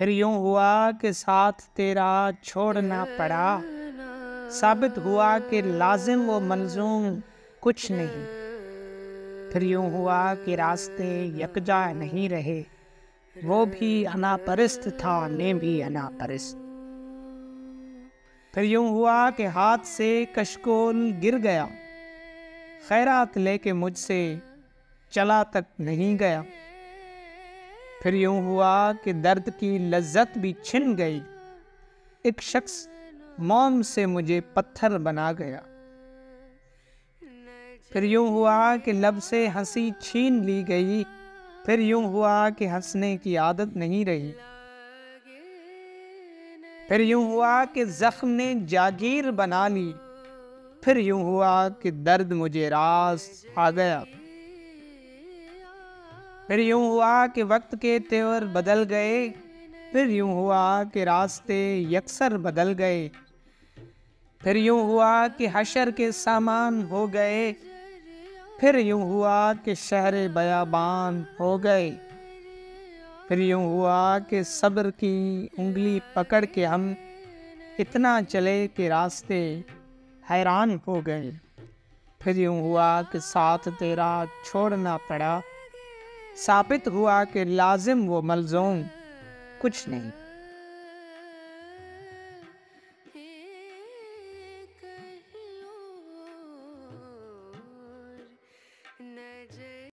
फिर यूं हुआ कि साथ तेरा छोड़ना पड़ा साबित हुआ कि लाजिम व मंजूम कुछ नहीं फिर यूं हुआ कि रास्ते यकजा नहीं रहे वो भी अनापरिस्त था ने भी अनापरिस्त फिर यूं हुआ कि हाथ से कशकोल गिर गया खैरात लेके मुझसे चला तक नहीं गया फिर यूं हुआ कि दर्द की लज्जत भी छिन गई एक शख्स मोम से मुझे पत्थर बना गया फिर यूं हुआ कि लब से हंसी छीन ली गई फिर यूं हुआ कि हंसने की आदत नहीं रही फिर यूं हुआ कि जख्म ने जागीर बना ली फिर यूं हुआ कि दर्द मुझे रास आ गया फिर यूं हुआ कि वक्त के तेवर बदल गए फिर यूं हुआ कि रास्ते यकसर बदल गए फिर यूं हुआ कि हशर के सामान हो गए फिर यूं हुआ कि शहर बयाबान हो गए फिर यूं हुआ कि सब्र की उंगली पकड़ के हम इतना चले कि रास्ते हैरान हो गए फिर यूं हुआ कि साथ तेरा छोड़ना पड़ा साबित हुआ कि लाजिम व मलजूम कुछ नहीं